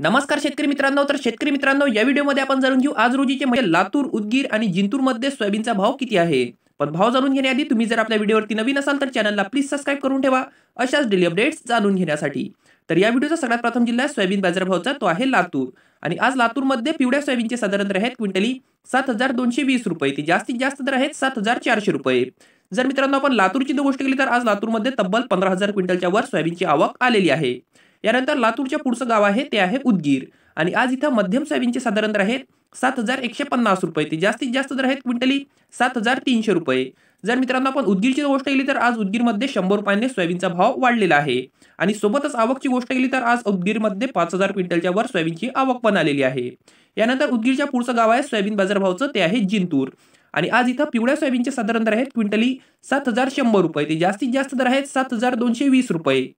नमस्कार शेतकरी मित्रांनो तर शेतकरी मित्रांनो या व्हिडिओमध्ये आपण जाणून घेऊ आज रोजीचे म्हणजे लातूर उदगीर आणि जिंतूरमध्ये सोयाबीनचा भाव किती आहे पण भाव जाणून घेण्याआधी तुम्ही जर आपल्या व्हिडिओवरती नवीन असाल तर चॅनलला प्लीज सबस्क्राईब करून ठेवा अशाच डेली अपडेट्स जाणून घेण्यासाठी तर या व्हिडिओचा सगळ्यात प्रथम जिल्हा सोयाबीन बाजार भावचा तो आहे लातूर आणि आज लातूरमध्ये पिवळ्या सोयाबीनचे साधारण आहेत क्विंटली सात हजार दोनशे वीस रुपये ते जास्तीत जास्त दर आहेत सात हजार चारशे रुपये जर मित्रांनो आपण लातूरची गोष्ट केली तर आज लातूरमध्ये तब्बल पंधरा हजार क्विंटलच्या वर सोयाबीनची आवक आलेली आहे यानंतर लातूरच्या पुढचं गाव आहे ते आहे उदगीर आणि आज इथं मध्यम सोयाबीनचे साधारण दर आहेत सात हजार एकशे पन्नास रुपये ते जास्तीत जास्त दर आहेत क्विंटली सात हजार तीनशे रुपये जर मित्रांनो आपण उदगीरची गोष्ट केली तर आज उदगीरमध्ये शंभर रुपयांनी सोयाबीनचा भाव वाढलेला आहे आणि सोबतच आवकची गोष्ट केली तर आज उदगीरमध्ये पाच हजार क्विंटलच्या वर सोयाबीनची आवक पण आलेली आहे यानंतर उदगीरच्या पुढचं गाव आहे सोयाबीन बाजारभावचं ते आहे जिंतूर आणि आज इथं पिवळ्या सोयाबीनचे साधारण दर आहेत क्विंटली सात हजार शंभर रुपये ते जास्तीत जास्त दर आहेत सात हजार दोनशे वीस रुपये